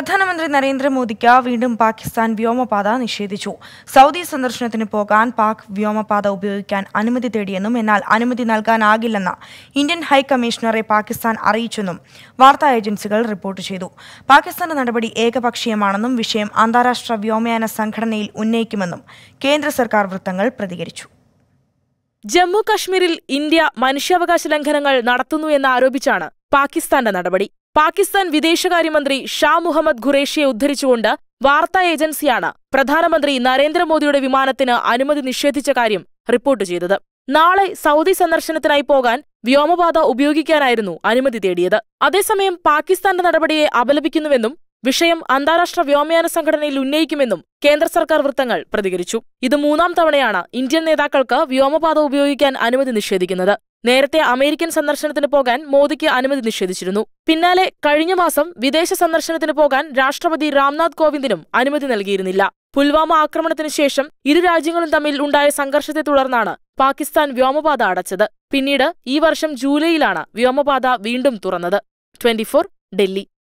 പ്രധാനമന്ത്രി നരേന്ദ്രമോദിക്ക് വീണ്ടും പാകിസ്ഥാൻ വ്യോമപാത നിഷേധിച്ചു സൗദി സന്ദർശനത്തിന് പോകാൻ പാക് വ്യോമപാത ഉപയോഗിക്കാൻ അനുമതി തേടിയെന്നും എന്നാൽ അനുമതി നൽകാനാകില്ലെന്ന് ഇന്ത്യൻ ഹൈക്കമ്മീഷണറെ പാകിസ്ഥാൻ അറിയിച്ചെന്നും വാർത്താ ഏജൻസികൾ റിപ്പോർട്ട് ചെയ്തു പാകിസ്ഥാന്റെ നടപടി ഏകപക്ഷീയമാണെന്നും വിഷയം അന്താരാഷ്ട്ര വ്യോമയാന സംഘടനയിൽ ഉന്നയിക്കുമെന്നും കേന്ദ്ര സർക്കാർ വൃത്തങ്ങൾ പ്രതികരിച്ചു ജമ്മു കശ്മീരിൽ ഇന്ത്യ മനുഷ്യാവകാശ ലംഘനങ്ങൾ നടത്തുന്നു എന്നാരോപിച്ചാണ് പാകിസ്ഥാന്റെ നടപടി പാകിസ്ഥാൻ വിദേശകാര്യമന്ത്രി ഷാ മുഹമ്മദ് ഖുറേഷിയെ ഉദ്ധരിച്ചുകൊണ്ട് വാർത്താ ഏജൻസിയാണ് പ്രധാനമന്ത്രി നരേന്ദ്രമോദിയുടെ വിമാനത്തിന് അനുമതി നിഷേധിച്ച കാര്യം റിപ്പോർട്ട് ചെയ്തത് നാളെ സൗദി സന്ദർശനത്തിനായി പോകാൻ വ്യോമപാത ഉപയോഗിക്കാനായിരുന്നു അനുമതി തേടിയത് അതേസമയം പാകിസ്ഥാന്റെ നടപടിയെ അപലപിക്കുന്നുവെന്നും വിഷയം അന്താരാഷ്ട്ര വ്യോമയാന സംഘടനയിൽ ഉന്നയിക്കുമെന്നും കേന്ദ്ര സർക്കാർ വൃത്തങ്ങൾ പ്രതികരിച്ചു ഇത് മൂന്നാം തവണയാണ് ഇന്ത്യൻ നേതാക്കൾക്ക് വ്യോമപാത ഉപയോഗിക്കാൻ അനുമതി നിഷേധിക്കുന്നത് നേരത്തെ അമേരിക്കൻ സന്ദർശനത്തിന് പോകാൻ മോദിക്ക് അനുമതി നിഷേധിച്ചിരുന്നു പിന്നാലെ കഴിഞ്ഞ മാസം വിദേശ സന്ദർശനത്തിന് പോകാൻ രാഷ്ട്രപതി രാംനാഥ് കോവിന്ദിനും അനുമതി നൽകിയിരുന്നില്ല പുൽവാമ ആക്രമണത്തിന് ശേഷം ഇരു രാജ്യങ്ങളും തമ്മിൽ ഉണ്ടായ സംഘർഷത്തെ തുടർന്നാണ് പാകിസ്ഥാൻ വ്യോമപാത അടച്ചത് പിന്നീട് ഈ വർഷം ജൂലൈയിലാണ് വ്യോമപാത വീണ്ടും തുറന്നത് ട്വന്റി ഡൽഹി